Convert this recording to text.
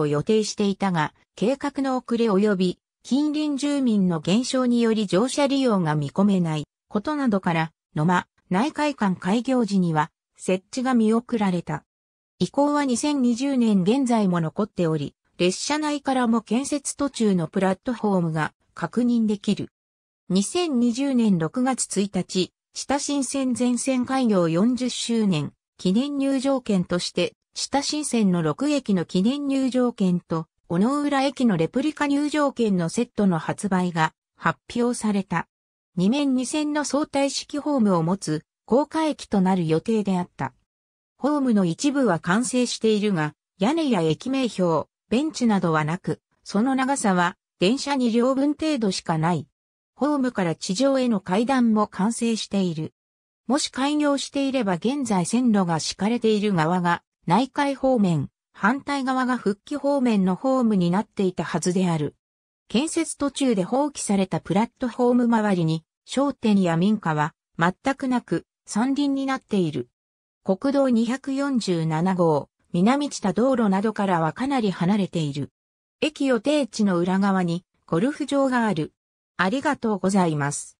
を予定していたが、計画の遅れ及び近隣住民の減少により乗車利用が見込めないことなどから、野間内海館開業時には設置が見送られた。以降は2020年現在も残っており、列車内からも建設途中のプラットフォームが確認できる。2020年6月1日、下新線全線開業40周年記念入場券として下新線の6駅の記念入場券と、小野浦駅のレプリカ入場券のセットの発売が発表された。2面2線の相対式ホームを持つ、高架駅となる予定であった。ホームの一部は完成しているが、屋根や駅名標、ベンチなどはなく、その長さは電車2両分程度しかない。ホームから地上への階段も完成している。もし開業していれば現在線路が敷かれている側が内海方面、反対側が復帰方面のホームになっていたはずである。建設途中で放棄されたプラットホーム周りに商店や民家は全くなく山林になっている。国道247号、南地下道路などからはかなり離れている。駅予定地の裏側にゴルフ場がある。ありがとうございます。